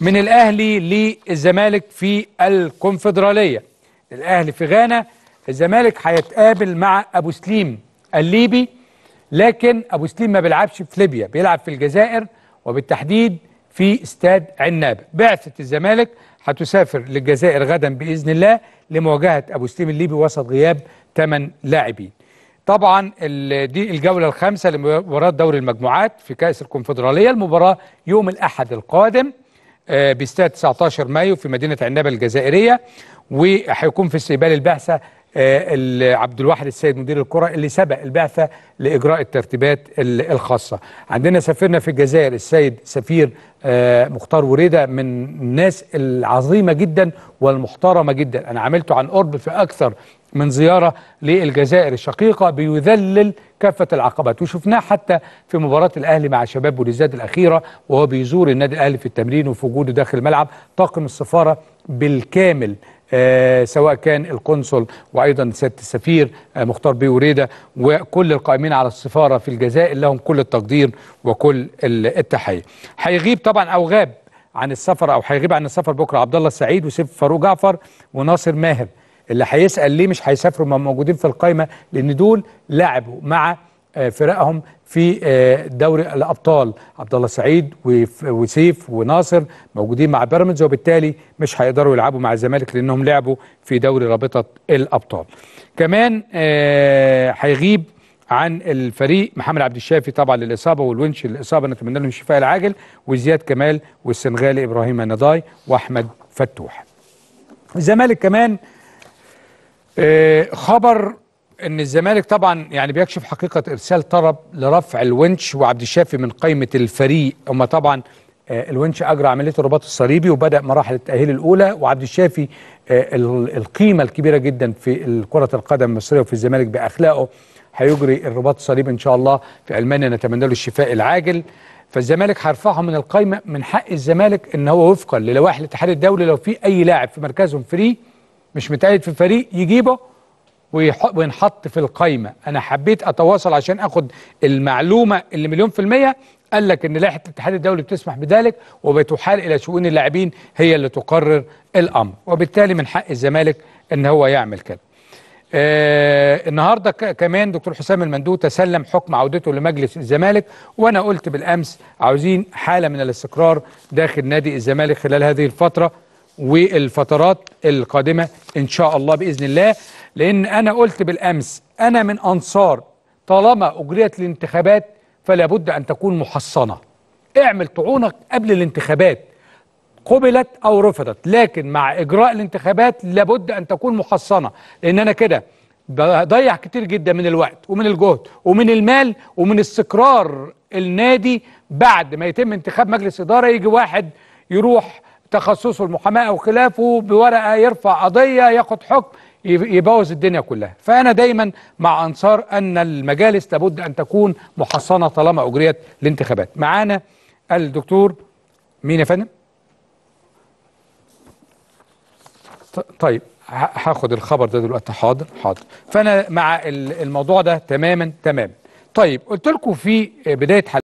من الأهلي للزمالك في الكونفدرالية الأهلي في غانا الزمالك هيتقابل مع أبو سليم الليبي لكن أبو سليم ما بيلعبش في ليبيا بيلعب في الجزائر وبالتحديد في استاد عنابة بعثة الزمالك هتسافر للجزائر غدا بإذن الله لمواجهة أبو سليم الليبي وسط غياب 8 لاعبين طبعا دي الجولة الخامسة لمباراة دوري المجموعات في كأس الكونفدرالية المباراة يوم الأحد القادم آه، باستاد 19 مايو في مدينه عنابه الجزائريه وهيكون في استقبال البعثه آه، عبد الواحد السيد مدير الكره اللي سبق البعثه لاجراء الترتيبات الخاصه عندنا سفيرنا في الجزائر السيد سفير آه، مختار وريده من الناس العظيمه جدا والمحترمه جدا انا عملته عن قرب في اكثر من زياره للجزائر الشقيقه بيذلل كافه العقبات وشفناه حتى في مباراه الاهلي مع شباب بوليزاد الاخيره وهو بيزور النادي الاهلي في التمرين وفي وجوده داخل الملعب طاقم السفاره بالكامل آه، سواء كان القنصل وايضا سياده السفير آه، مختار بيه وريده وكل القائمين على السفاره في الجزائر لهم كل التقدير وكل التحيه. هيغيب طبعا او غاب عن السفر او هيغيب عن السفر بكره عبد الله السعيد وسيف فاروق جعفر وناصر ماهر اللي هيسال ليه مش هيسافروا ما موجودين في القائمه لان دول لعبوا مع آه، فرقهم في آه، دوري الابطال عبد الله سعيد وسيف وناصر موجودين مع بيراميدز وبالتالي مش هيقدروا يلعبوا مع الزمالك لانهم لعبوا في دوري رابطه الابطال كمان آه، هيغيب عن الفريق محمد عبد الشافي طبعا للاصابه والونش للاصابه نتمنى لهم الشفاء العاجل وزياد كمال والسنغالي ابراهيم النضاي واحمد فتوح الزمالك كمان خبر ان الزمالك طبعا يعني بيكشف حقيقه ارسال طلب لرفع الونش وعبد الشافي من قائمه الفريق هم طبعا آه، الونش اجرى عمليه الرباط الصليبي وبدا مراحل التاهيل الاولى وعبد الشافي آه، القيمه الكبيره جدا في كره القدم المصريه وفي الزمالك باخلاقه هيجري الرباط الصليبي ان شاء الله في المانيا نتمنى له الشفاء العاجل فالزمالك هرفعه من القايمه من حق الزمالك ان هو وفقا للوائح الاتحاد الدولي لو في اي لاعب في مركزهم فري مش متعيد في الفريق يجيبه وينحط في القايمة أنا حبيت أتواصل عشان أخد المعلومة اللي مليون في المية قال لك ان لائحه الاتحاد الدولي بتسمح بذلك وبتحال الى شؤون اللاعبين هي اللي تقرر الامر وبالتالي من حق الزمالك ان هو يعمل كده آه النهارده كمان دكتور حسام المندوب تسلم حكم عودته لمجلس الزمالك وانا قلت بالامس عاوزين حاله من الاستقرار داخل نادي الزمالك خلال هذه الفتره والفترات القادمه ان شاء الله باذن الله لأن أنا قلت بالأمس أنا من أنصار طالما أجريت الانتخابات فلا بد أن تكون محصنة اعمل طعونك قبل الانتخابات قبلت أو رفضت لكن مع إجراء الانتخابات لابد أن تكون محصنة لأن أنا كده بضيع كتير جدا من الوقت ومن الجهد ومن المال ومن استقرار النادي بعد ما يتم انتخاب مجلس إدارة يجي واحد يروح تخصصه المحاماة أو خلافه بورقة يرفع قضية ياخد حكم يبوظ الدنيا كلها فأنا دايما مع أنصار أن المجالس لابد أن تكون محصنة طالما أجريت الانتخابات معانا الدكتور مين يا فندم طيب هاخد الخبر ده دلوقتي حاضر حاضر فأنا مع الموضوع ده تماما تماما طيب قلت لكم في بداية حل...